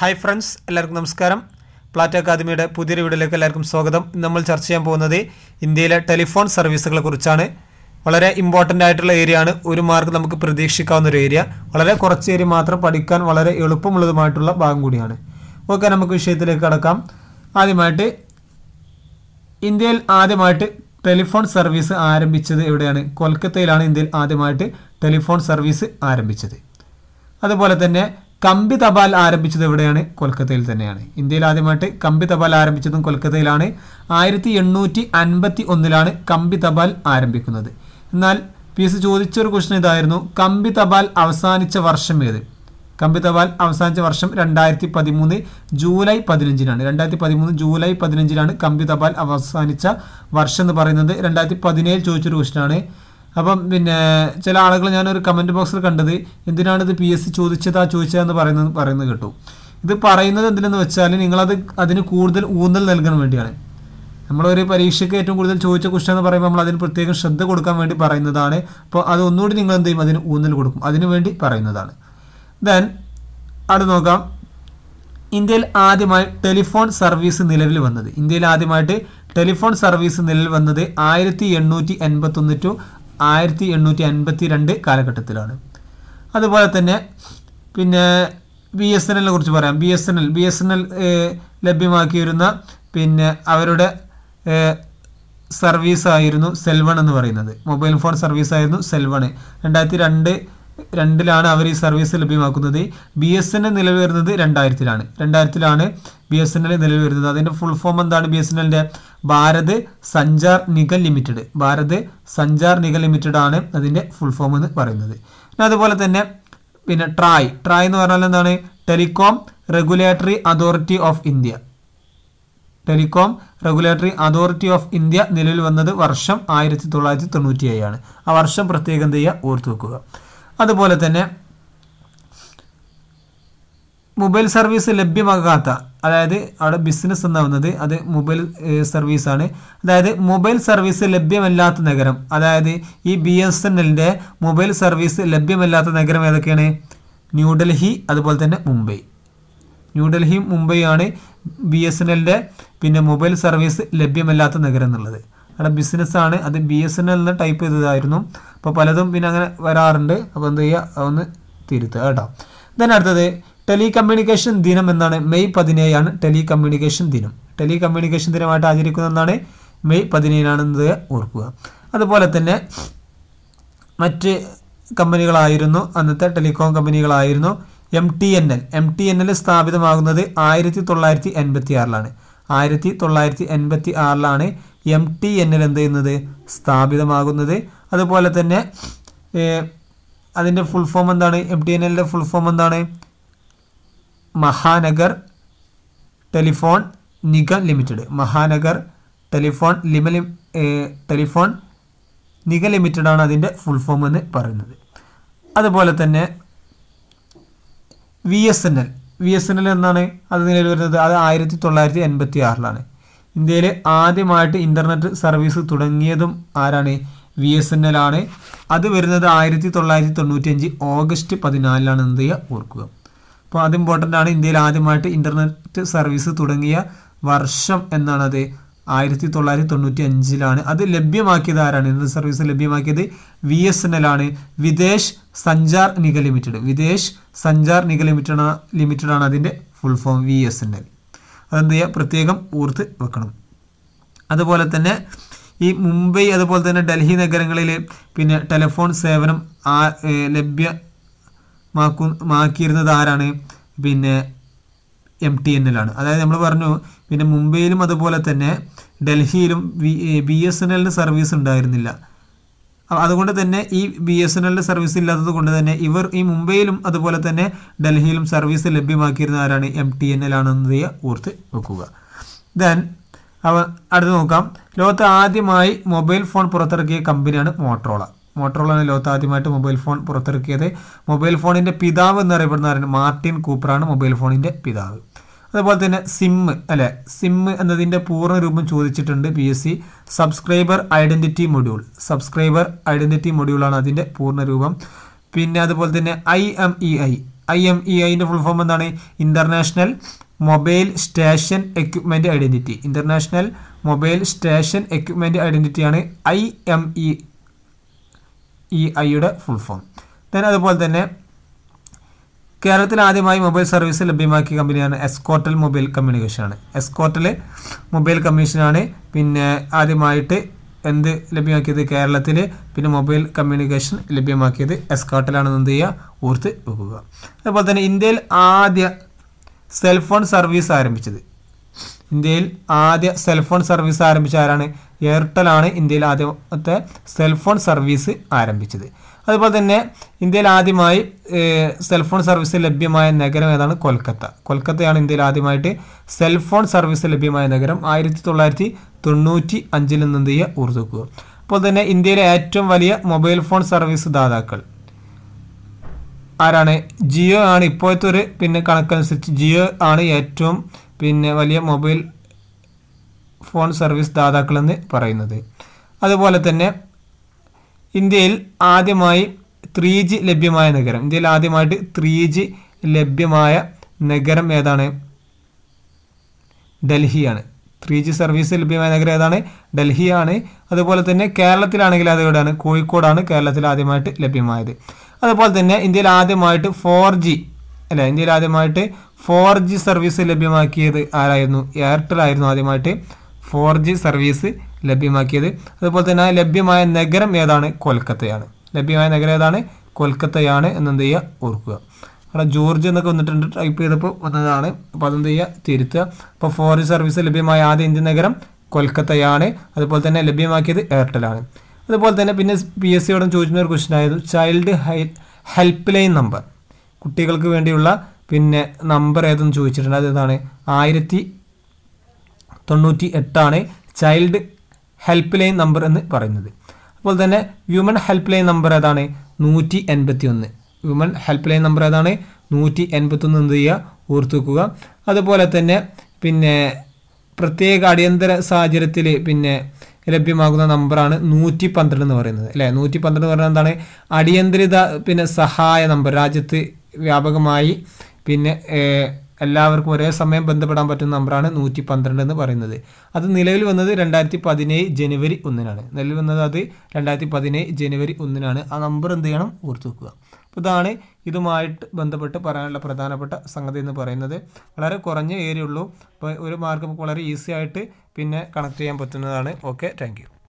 hi friends എല്ലാവർക്കും നമസ്കാരം Plata അക്കാദമിയുടെ പുതിയൊരു വീഡിയോയിലേക്ക് എല്ലാവർക്കും സ്വാഗതം നമ്മൾ ചർച്ച ചെയ്യാൻ പോകുന്നത് ഇന്ത്യയിലെ ടെലിഫോൺ സർവീസുകളെ കുറിച്ചാണ് വളരെ ഇമ്പോർട്ടൻ്റ് ആയിട്ടുള്ള ഏരിയ ആണ് ഒരു മാർക്ക് നമുക്ക് പ്രതീക്ഷിക്കാവുന്ന ഒരു ഏരിയ വളരെ കുറച്ച് ഏരിയ മാത്രം പഠിക്കാൻ വളരെ എളുപ്പമുള്ളതുമായിട്ടുള്ള ഭാഗം കൂടിയാണ് ഓക്കെ നമുക്ക് വിഷയത്തിലേക്ക് കടക്കാം ആദ്യമായിട്ട് ഇന്ത്യയിൽ ആദ്യമായിട്ട് ടെലിഫോൺ സർവീസ് ആരംഭിച്ചത് എവിടെയാണ് കൊൽക്കത്തയിലാണ് ഇന്ത്യയിൽ ആദ്യമായിട്ട് ടെലിഫോൺ സർവീസ് ആരംഭിച്ചത് അതുപോലെ തന്നെ കമ്പി തപാൽ ആരംഭിച്ചത് എവിടെയാണ് കൊൽക്കത്തയിൽ തന്നെയാണ് ഇന്ത്യയിൽ ആദ്യമായിട്ട് കമ്പി തപാൽ ആരംഭിച്ചതും കൊൽക്കത്തയിലാണ് ആയിരത്തി എണ്ണൂറ്റി അൻപത്തി ഒന്നിലാണ് കമ്പി തപാൽ ആരംഭിക്കുന്നത് എന്നാൽ പി എസ് ചോദിച്ചൊരു ക്വസ്റ്റൻ ഇതായിരുന്നു കമ്പി തപാൽ അവസാനിച്ച വർഷം ഏത് കമ്പി തപാൽ അവസാനിച്ച വർഷം രണ്ടായിരത്തി പതിമൂന്ന് ജൂലൈ പതിനഞ്ചിനാണ് രണ്ടായിരത്തി പതിമൂന്ന് ജൂലൈ പതിനഞ്ചിനാണ് കമ്പി തപാൽ അവസാനിച്ച വർഷം എന്ന് പറയുന്നത് രണ്ടായിരത്തി പതിനേഴ് ചോദിച്ചൊരു ക്വസ്റ്റനാണ് അപ്പം പിന്നെ ചില ആളുകൾ ഞാനൊരു കമൻറ്റ് ബോക്സിൽ കണ്ടത് എന്തിനാണ് ഇത് പി എസ് സി ആ ചോദിച്ചതെന്ന് പറയുന്നത് പറയുന്നത് കേട്ടു ഇത് പറയുന്നത് എന്തിനെന്ന് വെച്ചാൽ നിങ്ങളത് അതിന് കൂടുതൽ ഊന്നൽ നൽകാൻ വേണ്ടിയാണ് നമ്മളൊരു പരീക്ഷയ്ക്ക് ഏറ്റവും കൂടുതൽ ചോദിച്ച ക്വസ്റ്റൻ എന്ന് പറയുമ്പോൾ നമ്മൾ അതിന് പ്രത്യേകം ശ്രദ്ധ കൊടുക്കാൻ വേണ്ടി പറയുന്നതാണ് അപ്പോൾ അത് ഒന്നുകൂടി നിങ്ങൾ എന്ത് ചെയ്യും അതിന് ഊന്നൽ കൊടുക്കും അതിനു വേണ്ടി പറയുന്നതാണ് ദെൻ അടുത്ത് നോക്കാം ഇന്ത്യയിൽ ആദ്യമായി ടെലിഫോൺ സർവീസ് നിലവിൽ വന്നത് ഇന്ത്യയിൽ ആദ്യമായിട്ട് ടെലിഫോൺ സർവീസ് നിലവിൽ വന്നത് ആയിരത്തി എണ്ണൂറ്റി എൺപത്തൊന്ന് ടു ആയിരത്തി എണ്ണൂറ്റി അൻപത്തി രണ്ട് കാലഘട്ടത്തിലാണ് അതുപോലെ തന്നെ പിന്നെ ബി എസ് എൻ എല്ലിനെ കുറിച്ച് പറയാം B S N L B S N L ലഭ്യമാക്കിയിരുന്ന പിന്നെ അവരുടെ സർവീസായിരുന്നു സെൽവൺ എന്ന് പറയുന്നത് മൊബൈൽ ഫോൺ സർവീസായിരുന്നു സെൽവൺ രണ്ടായിരത്തി രണ്ട് രണ്ടിലാണ് അവർ ഈ സർവീസ് ലഭ്യമാക്കുന്നത് ബി എസ് എൻ എൽ നിലവിൽ വരുന്നത് രണ്ടായിരത്തിലാണ് രണ്ടായിരത്തിലാണ് ബി എസ് എൻ എൽ നിലവിൽ വരുന്നത് അതിൻ്റെ ഫുൾ ഫോം എന്താണ് ബി എസ് എൻ എല്ലിൻ്റെ ഭാരത് സഞ്ചാർ നിഗൽ ലിമിറ്റഡ് ഭാരത് സഞ്ചാർ നിഗൽ ലിമിറ്റഡ് ആണ് അതിൻ്റെ ഫുൾ ഫോം എന്ന് പറയുന്നത് പിന്നെ അതുപോലെ തന്നെ പിന്നെ ട്രായ് ട്രായ് എന്ന് പറഞ്ഞാൽ എന്താണ് telecom regulatory authority of India telecom regulatory authority of India നിലവിൽ വന്നത് വർഷം ആയിരത്തി തൊള്ളായിരത്തി തൊണ്ണൂറ്റി ഏഴാണ് ആ വർഷം പ്രത്യേകം ചെയ്യുക ഓർത്തു വെക്കുക അതുപോലെ തന്നെ മൊബൈൽ സർവീസ് ലഭ്യമാകാത്ത അതായത് അവിടെ ബിസിനസ് എന്നാവുന്നത് അത് മൊബൈൽ സർവീസാണ് അതായത് മൊബൈൽ സർവീസ് ലഭ്യമല്ലാത്ത നഗരം അതായത് ഈ ബി എസ് എൻ എല്ലിൻ്റെ മൊബൈൽ സർവീസ് ലഭ്യമല്ലാത്ത നഗരം ഏതൊക്കെയാണ് ന്യൂഡൽഹി അതുപോലെ തന്നെ മുംബൈ ന്യൂഡൽഹിയും ആണ് ബി എസ് എൻ എല്ലിൻ്റെ പിന്നെ മൊബൈൽ സർവീസ് ലഭ്യമല്ലാത്ത നഗരം എന്നുള്ളത് ബിസിനസ് ബിസിനസ്സാണ് അത് ബി എസ് എൻ എൽ എന്ന് ടൈപ്പ് ചെയ്തതായിരുന്നു അപ്പോൾ പലതും പിന്നെ അങ്ങനെ വരാറുണ്ട് അപ്പോൾ എന്ത് ചെയ്യുക അതൊന്ന് തിരുത്തുക കേട്ടോ ദെൻ അടുത്തത് ടെലി കമ്മ്യൂണിക്കേഷൻ ദിനം എന്നാണ് മെയ് പതിനേഴാണ് ടെലി കമ്മ്യൂണിക്കേഷൻ ദിനം ടെലി കമ്മ്യൂണിക്കേഷൻ ദിനമായിട്ട് ആചരിക്കുന്നതെന്നാണ് മെയ് പതിനേഴാണെന്നത് ഓർക്കുക അതുപോലെ തന്നെ മറ്റ് കമ്പനികളായിരുന്നു അന്നത്തെ ടെലികോം കമ്പനികളായിരുന്നു M T N L M T N L സ്ഥാപിതമാകുന്നത് ആയിരത്തി തൊള്ളായിരത്തി എൺപത്തി ആറിലാണ് ആയിരത്തി തൊള്ളായിരത്തി എൺപത്തി ആറിലാണ് എം ടി എൻ എൽ എന്ത് ചെയ്യുന്നത് സ്ഥാപിതമാകുന്നത് അതുപോലെ തന്നെ അതിൻ്റെ ഫുൾ ഫോം എന്താണ് എം ടി എൻ എല്ലിൻ്റെ ഫുൾ ഫോം എന്താണ് Mahanagar telephone Nigam limited Mahanagar telephone ലിമ ടെലിഫോൺ നിഗ ലിമിറ്റഡാണ് അതിൻ്റെ ഫുൾ ഫോം എന്ന് പറയുന്നത് അതുപോലെ തന്നെ V S N L V S N L എന്നാണ് അത് നിലവിൽ വരുന്നത് അത് ആയിരത്തി തൊള്ളായിരത്തി എൺപത്തി ആറിലാണ് ഇന്ത്യയിൽ ആദ്യമായിട്ട് ഇൻ്റർനെറ്റ് സർവീസ് തുടങ്ങിയതും ആരാണ് വി എസ് എൻ എൽ ആണ് അത് വരുന്നത് ആയിരത്തി തൊള്ളായിരത്തി അഞ്ച് ഓഗസ്റ്റ് പതിനാലിലാണ് എന്ത് ചെയ്യുക ഓർക്കുക അപ്പോൾ അത് ഇമ്പോർട്ടൻ്റ് ആണ് ഇന്ത്യയിൽ ആദ്യമായിട്ട് ഇൻ്റർനെറ്റ് സർവീസ് തുടങ്ങിയ വർഷം എന്നാണത് ആയിരത്തി തൊള്ളായിരത്തി തൊണ്ണൂറ്റി അഞ്ചിലാണ് അത് ലഭ്യമാക്കിയത് ആരാണ് ഇന്ത്യൻ സർവീസ് ലഭ്യമാക്കിയത് വി എസ് എൻ എൽ ആണ് Videsh Sanchar Nigam limited Videsh Sanchar Nigam limited limited ആണ് അതിൻ്റെ full form V S N L അതെന്ത് ചെയ്യുക പ്രത്യേകം ഓർത്ത് വെക്കണം അതുപോലെ തന്നെ ഈ മുംബൈ അതുപോലെ തന്നെ ഡൽഹി നഗരങ്ങളിൽ പിന്നെ ടെലിഫോൺ സേവനം ലഭ്യമാക്കു മാക്കിയിരുന്നത് ആരാണ് പിന്നെ എം ടി എന്നിലാണ് അതായത് നമ്മൾ പറഞ്ഞു പിന്നെ മുംബൈയിലും അതുപോലെ തന്നെ ഡൽഹിയിലും ബി എസ് എൻ എല്ലിന് സർവീസ് ഉണ്ടായിരുന്നില്ല അതുകൊണ്ട് തന്നെ ഈ ബി എസ് എൻ എല്ലിൻ്റെ സർവീസ് ഇല്ലാത്തത് കൊണ്ട് തന്നെ ഇവർ ഈ മുംബൈയിലും അതുപോലെ തന്നെ ഡൽഹിയിലും സർവീസ് ലഭ്യമാക്കിയിരുന്ന ആരാണ് എം ടി എൻ എൽ ഓർത്ത് വെക്കുക ദെൻ അവ അടുത്ത് നോക്കാം ലോകത്ത് ആദ്യമായി മൊബൈൽ ഫോൺ പുറത്തിറക്കിയ കമ്പനിയാണ് മോട്ടറോള മോട്ടറോളാണ് ലോകത്ത് ആദ്യമായിട്ട് മൊബൈൽ ഫോൺ പുറത്തിറക്കിയത് മൊബൈൽ ഫോണിൻ്റെ പിതാവ് എന്നറിയപ്പെടുന്ന മാർട്ടിൻ കൂപ്പറാണ് മൊബൈൽ ഫോണിൻ്റെ പിതാവ് അതുപോലെ തന്നെ സിമ്മ് അല്ലെ സിമ്മ് എന്നതിൻ്റെ പൂർണ്ണ രൂപം ചോദിച്ചിട്ടുണ്ട് P S C subscriber identity module subscriber identity മൊഡ്യൂളാണ് അതിൻ്റെ പൂർണ്ണ രൂപം പിന്നെ അതുപോലെ തന്നെ I M E I I M E ഐൻ്റെ ഫുൾ ഫോം എന്താണ് international mobile station equipment identity international mobile station equipment ഐഡൻറ്റിറ്റിയാണ് ഐ എം ഇ ഇ ഐയുടെ ഫുൾ ഫോം ദെൻ അതുപോലെ തന്നെ കേരളത്തിൽ ആദ്യമായി മൊബൈൽ സർവീസ് ലഭ്യമാക്കിയ കമ്പനിയാണ് എസ്കോട്ടൽ മൊബൈൽ കമ്മ്യൂണിക്കേഷൻ ആണ് എസ്കോട്ടൽ മൊബൈൽ കമ്മീഷനാണ് പിന്നെ ആദ്യമായിട്ട് എന്ത് ലഭ്യമാക്കിയത് കേരളത്തിൽ പിന്നെ മൊബൈൽ കമ്മ്യൂണിക്കേഷൻ ലഭ്യമാക്കിയത് എസ്കോട്ടലാണെന്ന് എന്ത് ചെയ്യുക ഓർത്ത് വെക്കുക അതുപോലെ തന്നെ ഇന്ത്യയിൽ ആദ്യ സെൽഫോൺ സർവീസ് ആരംഭിച്ചത് ഇന്ത്യയിൽ ആദ്യ സെൽഫോൺ സർവീസ് ആരംഭിച്ച ആരാണ് എയർടെൽ ആണ് ഇന്ത്യയിൽ ആദ്യത്തെ സെൽഫോൺ സർവീസ് ആരംഭിച്ചത് അതുപോലെ തന്നെ ഇന്ത്യയിൽ ആദ്യമായി സെൽഫോൺ സർവീസ് ലഭ്യമായ നഗരം ഏതാണ് കൊൽക്കത്ത കൊൽക്കത്തയാണ് ഇന്ത്യയിൽ ആദ്യമായിട്ട് സെൽഫോൺ സർവീസ് ലഭ്യമായ നഗരം ആയിരത്തി തൊള്ളായിരത്തി തൊണ്ണൂറ്റി അഞ്ചിൽ നിന്നെന്തിയ ഊർജ്ജക്കുക അപ്പോൾ തന്നെ ഇന്ത്യയിലെ ഏറ്റവും വലിയ മൊബൈൽ ഫോൺ സർവീസ് ദാതാക്കൾ ആരാണ് ജിയോ ആണ് ഇപ്പോഴത്തെ ഒരു പിന്നെ കണക്കനുസരിച്ച് ജിയോ ആണ് ഏറ്റവും പിന്നെ വലിയ മൊബൈൽ ഫോൺ സർവീസ് ദാതാക്കളെന്ന് പറയുന്നത് അതുപോലെ തന്നെ ഇന്ത്യയിൽ ആദ്യമായി ത്രീ ജി ലഭ്യമായ നഗരം ഇന്ത്യയിൽ ആദ്യമായിട്ട് ത്രീ ജി ലഭ്യമായ നഗരം ഏതാണ് ഡൽഹിയാണ് ത്രീ ജി സർവീസ് ലഭ്യമായ നഗരം ഏതാണ് ഡൽഹിയാണ് അതുപോലെ തന്നെ കേരളത്തിലാണെങ്കിൽ അത് എവിടെയാണ് കോഴിക്കോടാണ് കേരളത്തിൽ ആദ്യമായിട്ട് ലഭ്യമായത് അതുപോലെ തന്നെ ഇന്ത്യയിൽ ആദ്യമായിട്ട് ഫോർ ജി അല്ല ഇന്ത്യയിൽ ആദ്യമായിട്ട് ഫോർ ജി സർവീസ് ലഭ്യമാക്കിയത് ആരായിരുന്നു എയർടെൽ ആയിരുന്നു ആദ്യമായിട്ട് ഫോർ ജി സർവീസ് ലഭ്യമാക്കിയത് അതുപോലെ തന്നെ ലഭ്യമായ നഗരം ഏതാണ് കൊൽക്കത്തയാണ് ലഭ്യമായ നഗരം ഏതാണ് കൊൽക്കത്തയാണ് എന്നെന്ത് ചെയ്യുക ഓർക്കുക അവിടെ ജോർജ് എന്നൊക്കെ വന്നിട്ടുണ്ട് ടൈപ്പ് ചെയ്തപ്പോൾ വന്നതാണ് അപ്പോൾ അതെന്ത് ചെയ്യുക തിരുത്തുക അപ്പോൾ ഫോർ ജി സർവീസ് ലഭ്യമായ ആദ്യ ഇന്ത്യൻ നഗരം കൊൽക്കത്തയാണ് അതുപോലെ തന്നെ ലഭ്യമാക്കിയത് ആണ് അതുപോലെ തന്നെ പിന്നെ പി എസ് സിയോടും ചോദിക്കുന്ന ഒരു ക്വസ്റ്റൻ ആയത് ചൈൽഡ് ഹെൽപ്പ് ലൈൻ നമ്പർ കുട്ടികൾക്ക് വേണ്ടിയുള്ള പിന്നെ നമ്പർ ഏതെന്ന് ചോദിച്ചിട്ടുണ്ട് അത് ഏതാണ് ആയിരത്തി തൊണ്ണൂറ്റി എട്ടാണ് ചൈൽഡ് ഹെൽപ്പ് ലൈൻ നമ്പർ എന്ന് പറയുന്നത് അപ്പോൾ തന്നെ വ്യൂമൻ ഹെൽപ്പ് ലൈൻ നമ്പർ ഏതാണ് നൂറ്റി എൺപത്തി ഒന്ന് വ്യൂമൻ ഹെൽപ്പ് ലൈൻ നമ്പർ ഏതാണ് നൂറ്റി ഒന്ന് എന്ത് ചെയ്യുക വെക്കുക അതുപോലെ തന്നെ പിന്നെ പ്രത്യേക അടിയന്തര സാഹചര്യത്തിൽ പിന്നെ ലഭ്യമാകുന്ന നമ്പറാണ് നൂറ്റി പന്ത്രണ്ട് എന്ന് പറയുന്നത് അല്ലേ നൂറ്റി പന്ത്രണ്ട് എന്ന് പറയുന്നത് എന്താണ് അടിയന്തരിത പിന്നെ സഹായ നമ്പർ രാജ്യത്ത് വ്യാപകമായി പിന്നെ എല്ലാവർക്കും ഒരേ സമയം ബന്ധപ്പെടാൻ പറ്റുന്ന നമ്പറാണ് നൂറ്റി പന്ത്രണ്ട് എന്ന് പറയുന്നത് അത് നിലവിൽ വന്നത് രണ്ടായിരത്തി പതിനേഴ് ജനുവരി ഒന്നിനാണ് നിലവിൽ വന്നത് അത് രണ്ടായിരത്തി പതിനേഴ് ജനുവരി ഒന്നിനാണ് ആ നമ്പർ എന്ത് ചെയ്യണം ഓർത്തു വെക്കുക അപ്പോൾ ഇതാണ് ഇതുമായിട്ട് ബന്ധപ്പെട്ട് പറയാനുള്ള പ്രധാനപ്പെട്ട സംഗതി എന്ന് പറയുന്നത് വളരെ കുറഞ്ഞ ഏരിയ ഉള്ളൂ അപ്പോൾ ഒരു മാർക്ക് വളരെ ഈസി ആയിട്ട് പിന്നെ കണക്ട് ചെയ്യാൻ പറ്റുന്നതാണ് ഓക്കെ താങ്ക്